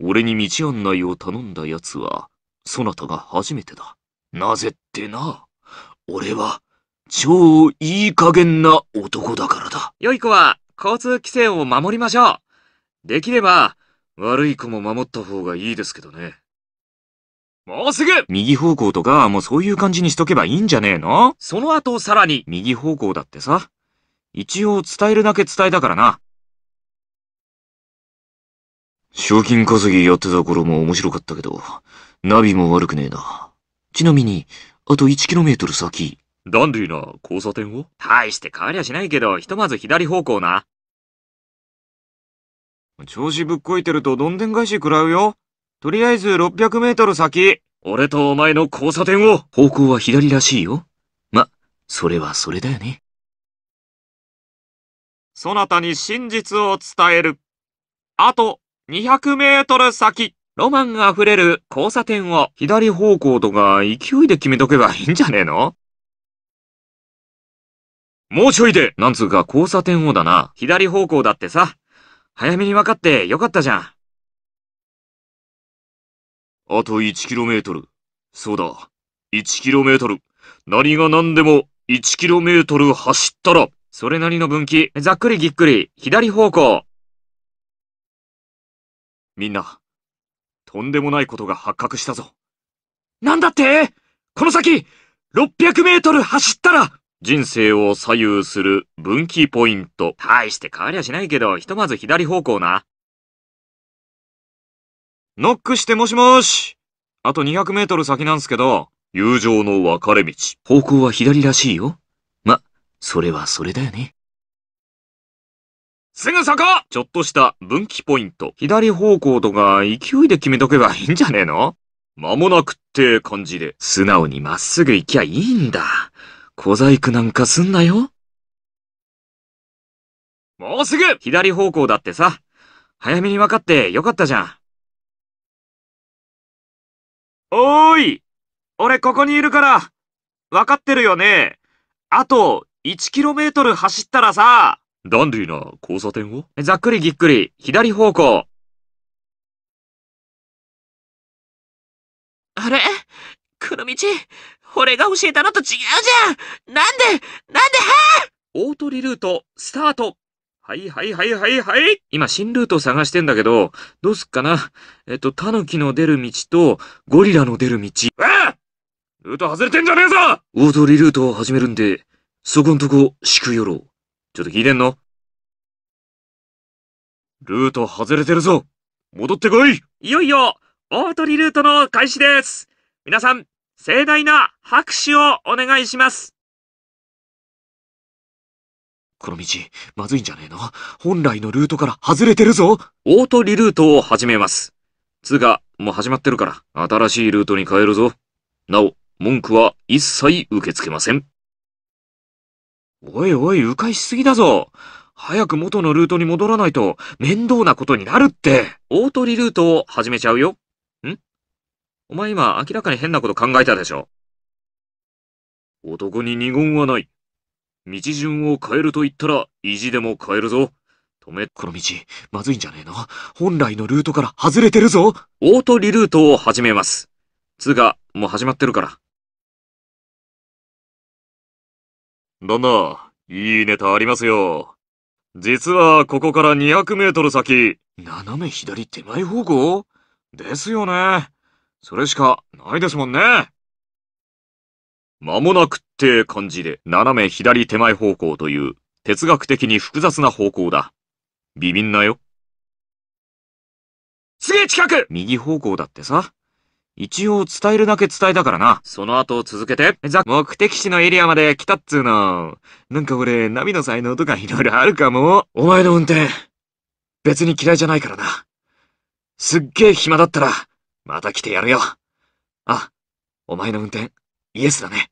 俺に道案内を頼んだ奴は、そなたが初めてだ。なぜってな、俺は、超いい加減な男だからだ。良い子は、交通規制を守りましょう。できれば、悪い子も守った方がいいですけどね。もうすぐ右方向とか、もうそういう感じにしとけばいいんじゃねえのその後さらに。右方向だってさ。一応伝えるだけ伝えたからな。賞金稼ぎやってた頃も面白かったけど、ナビも悪くねえな。ちなみに、あと 1km 先。ダンディーな交差点を大して変わりゃしないけど、ひとまず左方向な。調子ぶっこいてるとどんでん返し食らうよ。とりあえず600メートル先。俺とお前の交差点を方向は左らしいよ。ま、それはそれだよね。そなたに真実を伝える。あと200メートル先。ロマンあふれる交差点を左方向とか勢いで決めとけばいいんじゃねえのもうちょいでなんつうか交差点をだな。左方向だってさ。早めに分かってよかったじゃん。あと 1km。そうだ。1km。何が何でも 1km 走ったら。それなりの分岐。ざっくりぎっくり。左方向。みんな、とんでもないことが発覚したぞ。なんだってこの先、600メートル走ったら人生を左右する分岐ポイント。大して変わりゃしないけど、ひとまず左方向な。ノックしてもしもし。あと200メートル先なんすけど、友情の分かれ道。方向は左らしいよ。ま、それはそれだよね。すぐそこちょっとした分岐ポイント。左方向とか勢いで決めとけばいいんじゃねえの間もなくって感じで。素直にまっすぐ行きゃいいんだ。小細工なんかすんなよ。もうすぐ左方向だってさ。早めに分かってよかったじゃん。おーい俺ここにいるから、分かってるよねあと 1km 走ったらさ、ダンディーな交差点をざっくりぎっくり、左方向。あれこの道、俺が教えたのと違うじゃんなんで、なんで、はオートリルート、スタートはいはいはいはいはい今新ルート探してんだけど、どうすっかなえっと、タヌキの出る道と、ゴリラの出る道。えルート外れてんじゃねえぞオートリルートを始めるんで、そこんとこ、しくよろう。ちょっと聞いてんのルート外れてるぞ戻ってこいいよいよ、大鳥ルートの開始です皆さん、盛大な拍手をお願いしますこの道、まずいんじゃねえの本来のルートから外れてるぞ大鳥ルートを始めます。つうか、もう始まってるから、新しいルートに変えるぞ。なお、文句は一切受け付けません。おいおい、迂回しすぎだぞ。早く元のルートに戻らないと、面倒なことになるって。大鳥ルートを始めちゃうよ。んお前今、明らかに変なこと考えたでしょ。男に二言はない。道順を変えると言ったら、意地でも変えるぞ。止め、この道、まずいんじゃねえの本来のルートから外れてるぞ大鳥ルートを始めます。つうか、もう始まってるから。旦那、いいネタありますよ。実はここから200メートル先、斜め左手前方向ですよね。それしかないですもんね。間もなくって感じで、斜め左手前方向という哲学的に複雑な方向だ。ビビんなよ。すげえ近く右方向だってさ。一応伝えるだけ伝えたからな。その後続けて。ザ、目的地のエリアまで来たっつーの。なんか俺、ナビの才能とか色々あるかも。お前の運転、別に嫌いじゃないからな。すっげえ暇だったら、また来てやるよ。あ、お前の運転、イエスだね。